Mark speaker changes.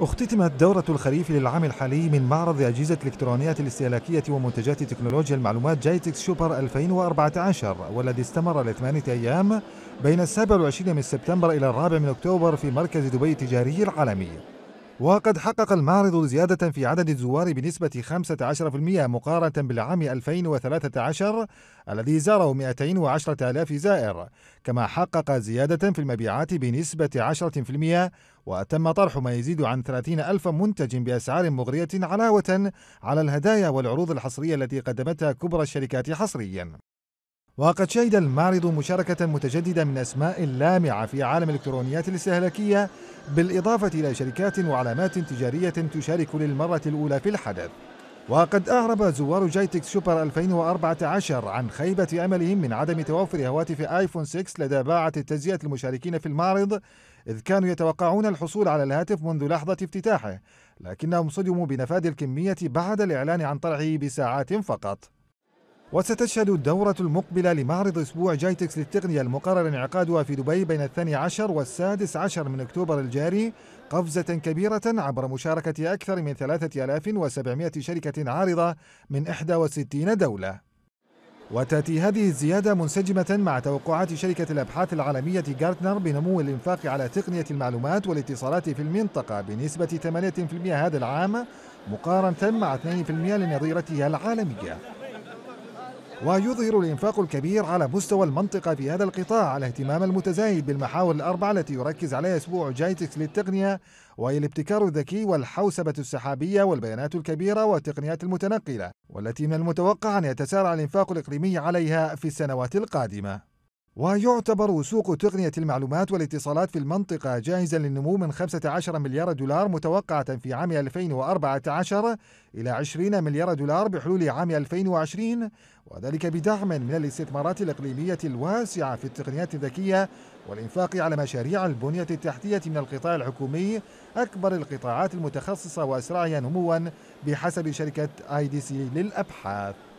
Speaker 1: اختتمت دورة الخريف للعام الحالي من معرض أجهزة الإلكترونيات الاستهلاكية ومنتجات تكنولوجيا المعلومات جايتكس شوبر 2014 والذي استمر لثمانية أيام بين السابع والعشرين من سبتمبر إلى الرابع من أكتوبر في مركز دبي التجاري العالمي وقد حقق المعرض زيادة في عدد الزوار بنسبة 15% مقارنة بالعام 2013 الذي زاره 210 ألاف زائر كما حقق زيادة في المبيعات بنسبة 10% وتم طرح ما يزيد عن 30 ألف منتج بأسعار مغرية علاوة على الهدايا والعروض الحصرية التي قدمتها كبرى الشركات حصريا وقد شهد المعرض مشاركة متجددة من أسماء لامعة في عالم الإلكترونيات الاستهلاكية بالإضافة إلى شركات وعلامات تجارية تشارك للمرة الأولى في الحدث وقد أعرب زوار جايتكس شوبر 2014 عن خيبة أملهم من عدم توفر هواتف آيفون 6 لدى باعة التجزئة المشاركين في المعرض إذ كانوا يتوقعون الحصول على الهاتف منذ لحظة افتتاحه لكنهم صدموا بنفاد الكمية بعد الإعلان عن طرحه بساعات فقط وستشهد الدورة المقبلة لمعرض أسبوع جايتكس للتقنية المقرر انعقادها في دبي بين الثاني عشر والسادس عشر من أكتوبر الجاري قفزة كبيرة عبر مشاركة أكثر من 3700 شركة عارضة من 61 دولة وتأتي هذه الزيادة منسجمة مع توقعات شركة الأبحاث العالمية غارتنر بنمو الإنفاق على تقنية المعلومات والاتصالات في المنطقة بنسبة 8% هذا العام مقارنة مع 2% لنظيرتها العالمية ويظهر الإنفاق الكبير على مستوى المنطقة في هذا القطاع الاهتمام المتزايد بالمحاور الأربعة التي يركز عليها أسبوع جايتكس للتقنية وهي الابتكار الذكي والحوسبة السحابية والبيانات الكبيرة والتقنيات المتنقلة والتي من المتوقع أن يتسارع الإنفاق الإقليمي عليها في السنوات القادمة ويعتبر سوق تقنية المعلومات والاتصالات في المنطقة جاهزا للنمو من 15 مليار دولار متوقعة في عام 2014 إلى 20 مليار دولار بحلول عام 2020 وذلك بدعم من الاستثمارات الإقليمية الواسعة في التقنيات الذكية والإنفاق على مشاريع البنية التحتية من القطاع الحكومي أكبر القطاعات المتخصصة وأسرعها نموا بحسب شركة آي دي سي للأبحاث